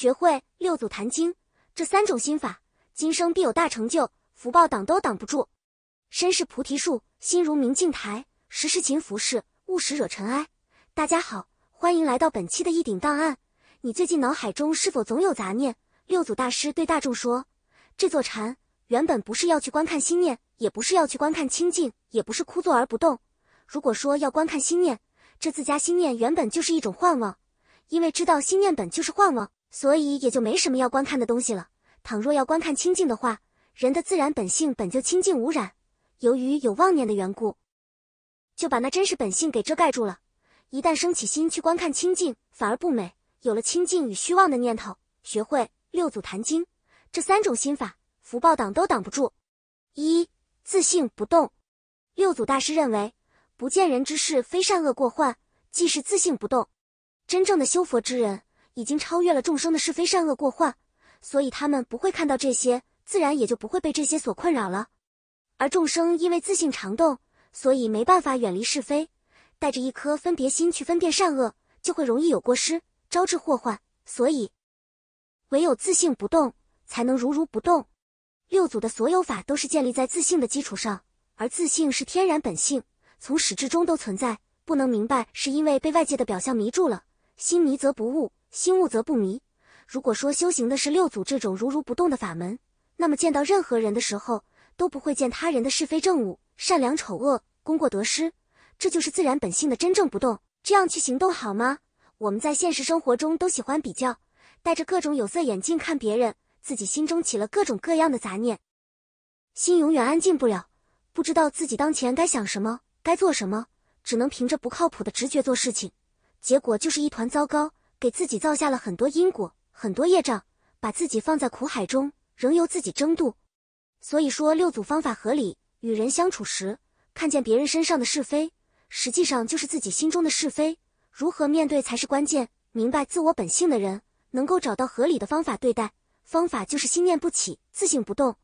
学会六祖坛经这三种心法，今生必有大成就，福报挡都挡不住。身是菩提树，心如明镜台，时时勤拂拭，勿使惹尘埃。大家好，欢迎来到本期的一顶档案。你最近脑海中是否总有杂念？六祖大师对大众说：“这座禅原本不是要去观看心念，也不是要去观看清净，也不是枯坐而不动。如果说要观看心念，这自家心念原本就是一种幻妄，因为知道心念本就是幻妄。”所以也就没什么要观看的东西了。倘若要观看清净的话，人的自然本性本就清净无染，由于有妄念的缘故，就把那真实本性给遮盖住了。一旦升起心去观看清净，反而不美。有了清净与虚妄的念头，学会六祖坛经这三种心法，福报挡都挡不住。一自性不动，六祖大师认为，不见人之事非善恶过患，即是自性不动。真正的修佛之人。已经超越了众生的是非善恶过患，所以他们不会看到这些，自然也就不会被这些所困扰了。而众生因为自性常动，所以没办法远离是非，带着一颗分别心去分辨善恶，就会容易有过失，招致祸患。所以，唯有自性不动，才能如如不动。六祖的所有法都是建立在自性的基础上，而自性是天然本性，从始至终都存在。不能明白，是因为被外界的表象迷住了，心迷则不悟。心悟则不迷。如果说修行的是六祖这种如如不动的法门，那么见到任何人的时候，都不会见他人的是非正误、善良丑恶、功过得失。这就是自然本性的真正不动。这样去行动好吗？我们在现实生活中都喜欢比较，戴着各种有色眼镜看别人，自己心中起了各种各样的杂念，心永远安静不了，不知道自己当前该想什么、该做什么，只能凭着不靠谱的直觉做事情，结果就是一团糟糕。给自己造下了很多因果，很多业障，把自己放在苦海中，仍由自己争渡。所以说六祖方法合理。与人相处时，看见别人身上的是非，实际上就是自己心中的是非。如何面对才是关键？明白自我本性的人，能够找到合理的方法对待。方法就是心念不起，自性不动。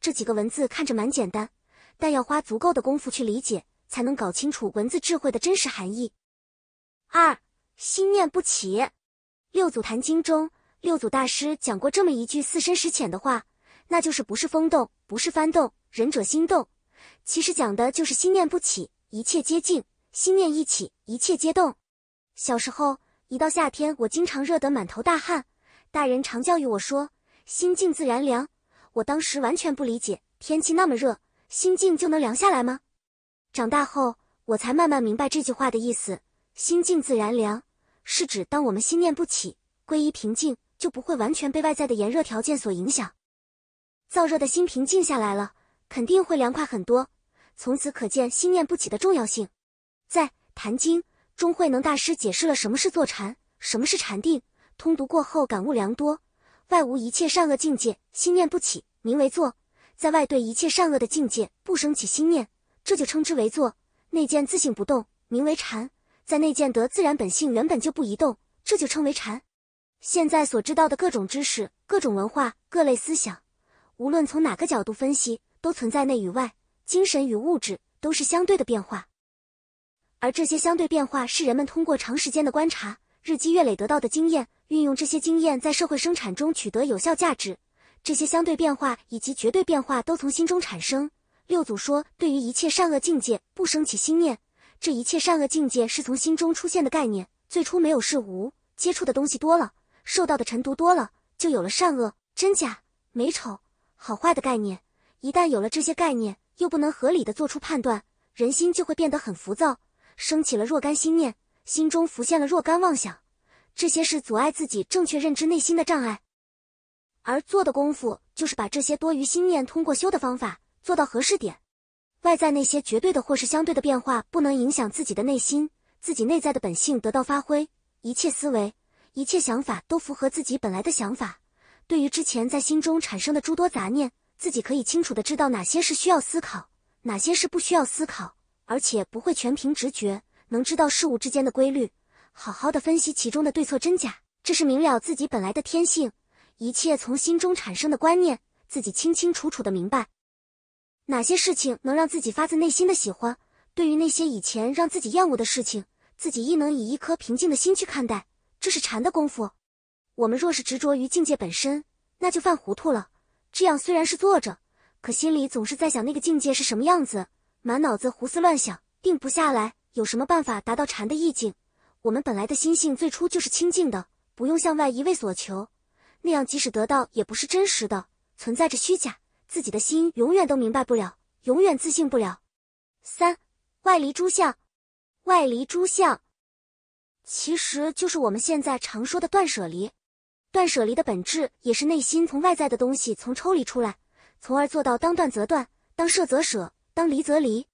这几个文字看着蛮简单，但要花足够的功夫去理解，才能搞清楚文字智慧的真实含义。二，心念不起。六祖坛经中，六祖大师讲过这么一句似深似浅的话，那就是不是风动，不是幡动，仁者心动。其实讲的就是心念不起，一切皆静；心念一起，一切皆动。小时候，一到夏天，我经常热得满头大汗，大人常教育我说：“心静自然凉。”我当时完全不理解，天气那么热，心静就能凉下来吗？长大后，我才慢慢明白这句话的意思：心静自然凉。是指当我们心念不起，归依平静，就不会完全被外在的炎热条件所影响。燥热的心平静下来了，肯定会凉快很多。从此可见心念不起的重要性。在《坛经》中，慧能大师解释了什么是坐禅，什么是禅定。通读过后，感悟良多。外无一切善恶境界，心念不起，名为坐；在外对一切善恶的境界不生起心念，这就称之为坐。内见自性不动，名为禅。在内见得自然本性原本就不移动，这就称为禅。现在所知道的各种知识、各种文化、各类思想，无论从哪个角度分析，都存在内与外，精神与物质都是相对的变化。而这些相对变化是人们通过长时间的观察、日积月累得到的经验，运用这些经验在社会生产中取得有效价值。这些相对变化以及绝对变化都从心中产生。六祖说：“对于一切善恶境界，不生起心念。”这一切善恶境界是从心中出现的概念，最初没有是无，接触的东西多了，受到的尘毒多了，就有了善恶、真假、美丑、好坏的概念。一旦有了这些概念，又不能合理的做出判断，人心就会变得很浮躁，升起了若干心念，心中浮现了若干妄想，这些是阻碍自己正确认知内心的障碍。而做的功夫就是把这些多余心念通过修的方法做到合适点。外在那些绝对的或是相对的变化，不能影响自己的内心，自己内在的本性得到发挥。一切思维，一切想法都符合自己本来的想法。对于之前在心中产生的诸多杂念，自己可以清楚的知道哪些是需要思考，哪些是不需要思考，而且不会全凭直觉，能知道事物之间的规律，好好的分析其中的对错真假。这是明了自己本来的天性，一切从心中产生的观念，自己清清楚楚的明白。哪些事情能让自己发自内心的喜欢？对于那些以前让自己厌恶的事情，自己亦能以一颗平静的心去看待，这是禅的功夫。我们若是执着于境界本身，那就犯糊涂了。这样虽然是坐着，可心里总是在想那个境界是什么样子，满脑子胡思乱想，定不下来。有什么办法达到禅的意境？我们本来的心性最初就是清净的，不用向外一味所求，那样即使得到，也不是真实的，存在着虚假。自己的心永远都明白不了，永远自信不了。三外离诸相，外离诸相，其实就是我们现在常说的断舍离。断舍离的本质也是内心从外在的东西从抽离出来，从而做到当断则断，当舍则舍，当离则离。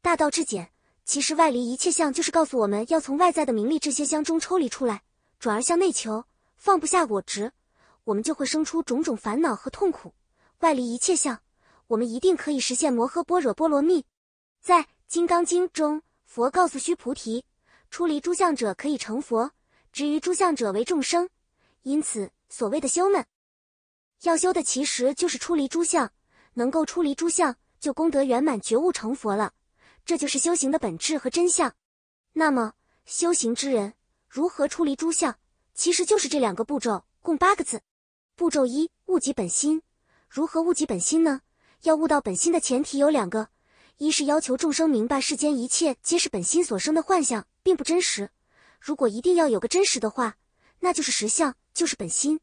大道至简，其实外离一切相，就是告诉我们要从外在的名利这些相中抽离出来，转而向内求。放不下我执，我们就会生出种种烦恼和痛苦。外离一切相，我们一定可以实现摩诃般若波罗蜜。在《金刚经》中，佛告诉须菩提：“出离诸相者可以成佛，执于诸相者为众生。”因此，所谓的修们要修的，其实就是出离诸相。能够出离诸相，就功德圆满，觉悟成佛了。这就是修行的本质和真相。那么，修行之人如何出离诸相？其实就是这两个步骤，共八个字。步骤一：悟及本心。如何悟及本心呢？要悟到本心的前提有两个：一是要求众生明白世间一切皆是本心所生的幻象，并不真实；如果一定要有个真实的话，那就是实相，就是本心。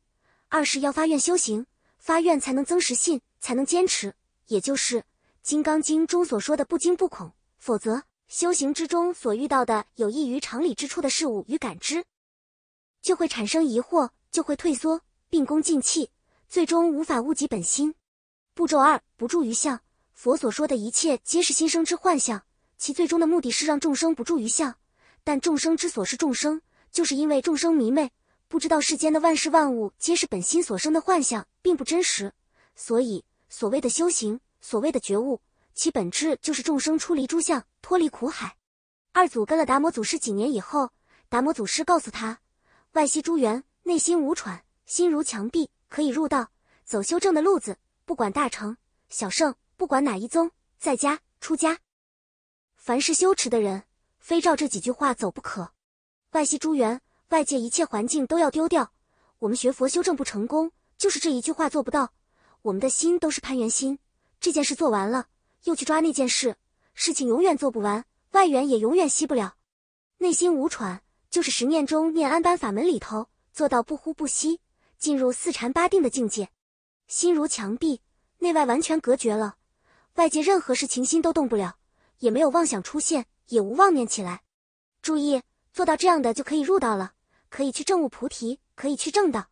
二是要发愿修行，发愿才能增实信，才能坚持，也就是《金刚经》中所说的“不惊不恐”。否则，修行之中所遇到的有异于常理之处的事物与感知，就会产生疑惑，就会退缩，并功尽弃。最终无法悟及本心。步骤二，不住于相。佛所说的一切皆是心生之幻象，其最终的目的是让众生不住于相。但众生之所是众生，就是因为众生迷昧，不知道世间的万事万物皆是本心所生的幻象，并不真实。所以，所谓的修行，所谓的觉悟，其本质就是众生出离诸相，脱离苦海。二祖跟了达摩祖师几年以后，达摩祖师告诉他：“外息诸缘，内心无喘，心如墙壁。”可以入道，走修正的路子，不管大成、小圣，不管哪一宗，在家、出家，凡是修持的人，非照这几句话走不可。外惜诸缘，外界一切环境都要丢掉。我们学佛修正不成功，就是这一句话做不到。我们的心都是攀缘心，这件事做完了，又去抓那件事，事情永远做不完，外缘也永远吸不了。内心无喘，就是十念中念安般法门里头做到不呼不吸。进入四禅八定的境界，心如墙壁，内外完全隔绝了。外界任何事情心都动不了，也没有妄想出现，也无妄念起来。注意做到这样的就可以入道了，可以去证悟菩提，可以去正道。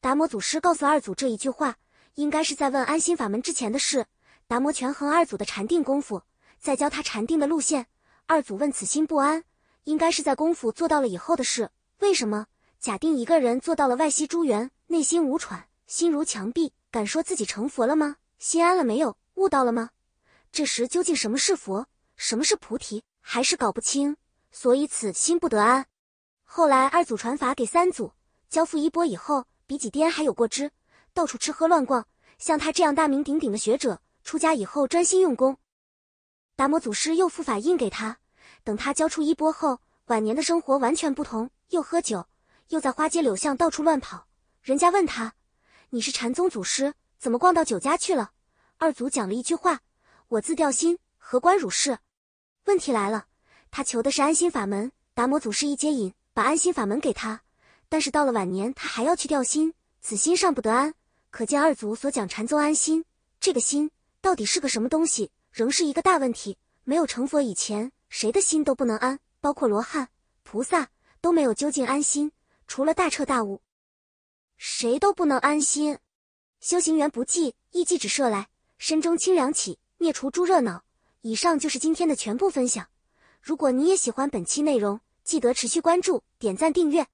达摩祖师告诉二祖这一句话，应该是在问安心法门之前的事。达摩权衡二祖的禅定功夫，再教他禅定的路线。二祖问此心不安，应该是在功夫做到了以后的事，为什么？假定一个人做到了外惜诸缘，内心无喘，心如墙壁，敢说自己成佛了吗？心安了没有？悟到了吗？这时究竟什么是佛？什么是菩提？还是搞不清，所以此心不得安。后来二祖传法给三祖，交付衣钵以后，比几颠还有过之，到处吃喝乱逛。像他这样大名鼎鼎的学者，出家以后专心用功。达摩祖师又付法印给他，等他交出衣钵后，晚年的生活完全不同，又喝酒。又在花街柳巷到处乱跑，人家问他：“你是禅宗祖师，怎么逛到酒家去了？”二祖讲了一句话：“我自吊心，何关汝事？”问题来了，他求的是安心法门，达摩祖师一接引，把安心法门给他。但是到了晚年，他还要去吊心，此心尚不得安。可见二祖所讲禅宗安心这个心，到底是个什么东西，仍是一个大问题。没有成佛以前，谁的心都不能安，包括罗汉、菩萨都没有究竟安心。除了大彻大悟，谁都不能安心。修行缘不济，一记只射来，身中清凉起，灭除诸热恼。以上就是今天的全部分享。如果你也喜欢本期内容，记得持续关注、点赞、订阅。